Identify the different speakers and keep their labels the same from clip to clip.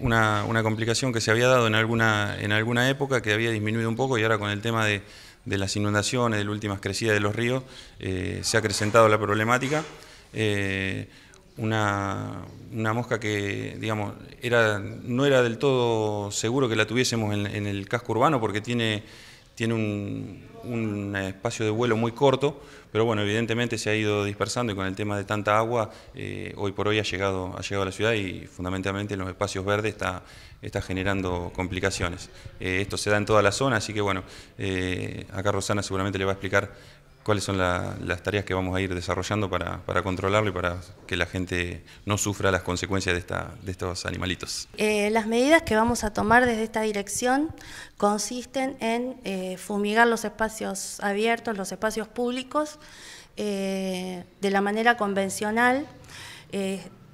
Speaker 1: Una, complicación que se había dado en alguna, en alguna época que había disminuido un poco y ahora con el tema de, las inundaciones, de las últimas crecidas de los ríos, eh, se ha acrecentado la problemática. Eh, una, mosca que, digamos, era, no era del todo seguro que la tuviésemos en el casco urbano porque tiene, tiene un, un, eh, espacio de vuelo muy corto, pero bueno, evidentemente se ha ido dispersando y con el tema de tanta agua, eh, hoy por hoy ha llegado, ha llegado a la ciudad y fundamentalmente en los espacios verdes está, está generando complicaciones. Eh, esto se da en toda la zona, así que bueno, acá Rosana seguramente le va a explicar cuáles son las tareas que vamos a ir desarrollando para, controlarlo y para que la gente no sufra las consecuencias de, estos animalitos.
Speaker 2: Eh, las medidas que vamos a tomar desde esta dirección consisten en eh, fumigar los espacios abiertos, los espacios públicos, eh, de la manera convencional.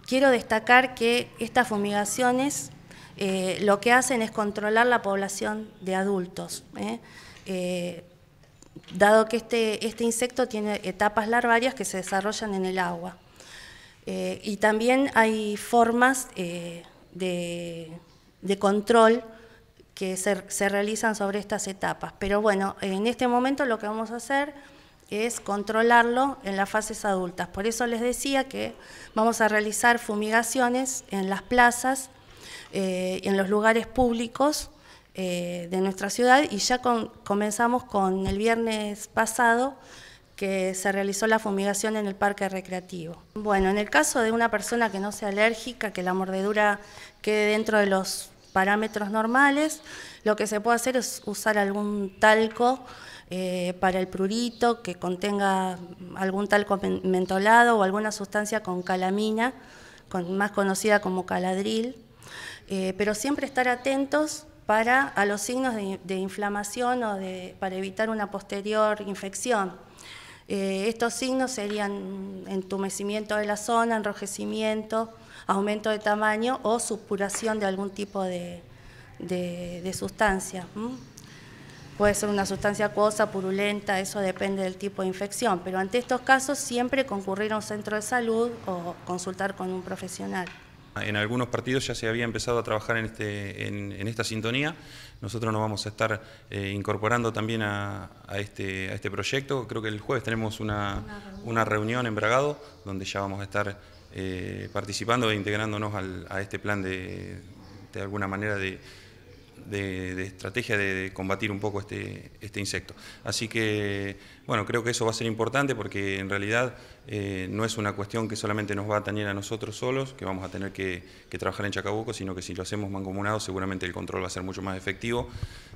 Speaker 2: quiero destacar que estas fumigaciones lo que hacen es controlar la población de adultos dado que este, este, insecto tiene etapas larvarias que se desarrollan en el agua. Eh, y también hay formas eh, de, control que se, realizan sobre estas etapas. Pero bueno, en este momento lo que vamos a hacer es controlarlo en las fases adultas. Por eso les decía que vamos a realizar fumigaciones en las plazas, eh, en los lugares públicos, eh, de nuestra ciudad y ya comenzamos con el viernes pasado que se realizó la fumigación en el parque recreativo. Bueno, en el caso de una persona que no sea alérgica, que la mordedura quede dentro de los parámetros normales, lo que se puede hacer es usar algún talco eh, para el prurito que contenga algún talco mentolado o alguna sustancia con calamina, más conocida como caladril, eh, pero siempre estar atentos para a los signos de, inflamación o para evitar una posterior infección. Eh, estos signos serían entumecimiento de la zona, enrojecimiento, aumento de tamaño o supuración de algún tipo de, sustancia. Puede ser una sustancia acuosa, purulenta, eso depende del tipo de infección, pero ante estos casos siempre concurrir a un centro de salud o consultar con un profesional
Speaker 1: en algunos partidos ya se había empezado a trabajar en, este, en, esta sintonía. Nosotros nos vamos a estar eh, incorporando también a, este, a, este, proyecto. Creo que el jueves tenemos una, reunión en Bragado donde ya vamos a estar eh, participando e integrándonos a este plan de, de alguna manera de, de, estrategia de combatir un poco este, este insecto. Así que, bueno, creo que eso va a ser importante porque en realidad eh, no es una cuestión que solamente nos va a tener a nosotros solos, que vamos a tener que, trabajar en Chacabuco, sino que si lo hacemos mancomunado seguramente el control va a ser mucho más efectivo,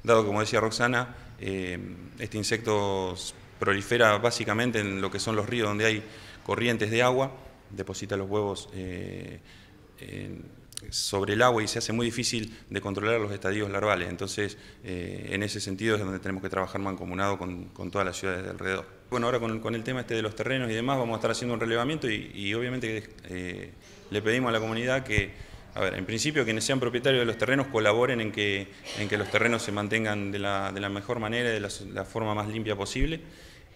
Speaker 1: dado que, como decía Roxana, eh, este insecto prolifera básicamente en lo que son los ríos donde hay corrientes de agua, deposita los huevos eh, en sobre el agua y se hace muy difícil de controlar los estadios larvales. Entonces, eh, en ese sentido es donde tenemos que trabajar mancomunado con, con todas las ciudades de alrededor. Bueno, ahora con, el tema este de los terrenos y demás, vamos a estar haciendo un relevamiento y, obviamente eh, le pedimos a la comunidad que, a ver, en principio quienes sean propietarios de los terrenos colaboren en que, en que los terrenos se mantengan de la, mejor manera y de la forma más limpia posible,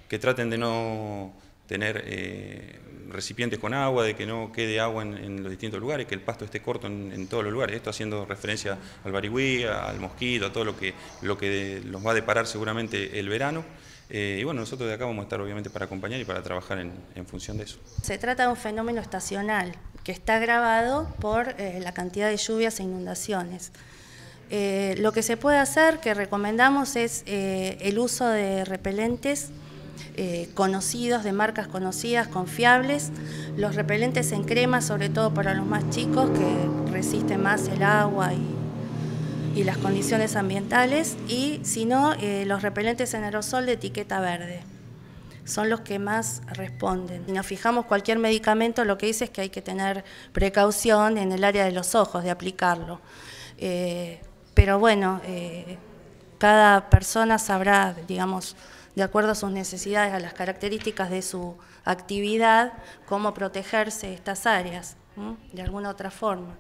Speaker 1: que traten de no tener eh, recipientes con agua, de que no quede agua en, los distintos lugares, que el pasto esté corto en, todos los lugares. Esto haciendo referencia al barigüí, al mosquito, a todo lo que, lo que los va a deparar seguramente el verano. Eh, y bueno, nosotros de acá vamos a estar obviamente para acompañar y para trabajar en, función de eso.
Speaker 2: Se trata de un fenómeno estacional que está agravado por eh, la cantidad de lluvias e inundaciones. lo que se puede hacer, que recomendamos, es el uso de repelentes eh, conocidos, de marcas conocidas, confiables. Los repelentes en crema, sobre todo para los más chicos, que resisten más el agua y, las condiciones ambientales. Y si no, eh, los repelentes en aerosol de etiqueta verde. Son los que más responden. Si nos fijamos cualquier medicamento, lo que dice es que hay que tener precaución en el área de los ojos de aplicarlo. Eh, pero bueno, cada persona sabrá, digamos, de acuerdo a sus necesidades, a las características de su actividad, cómo protegerse estas áreas, de alguna otra forma.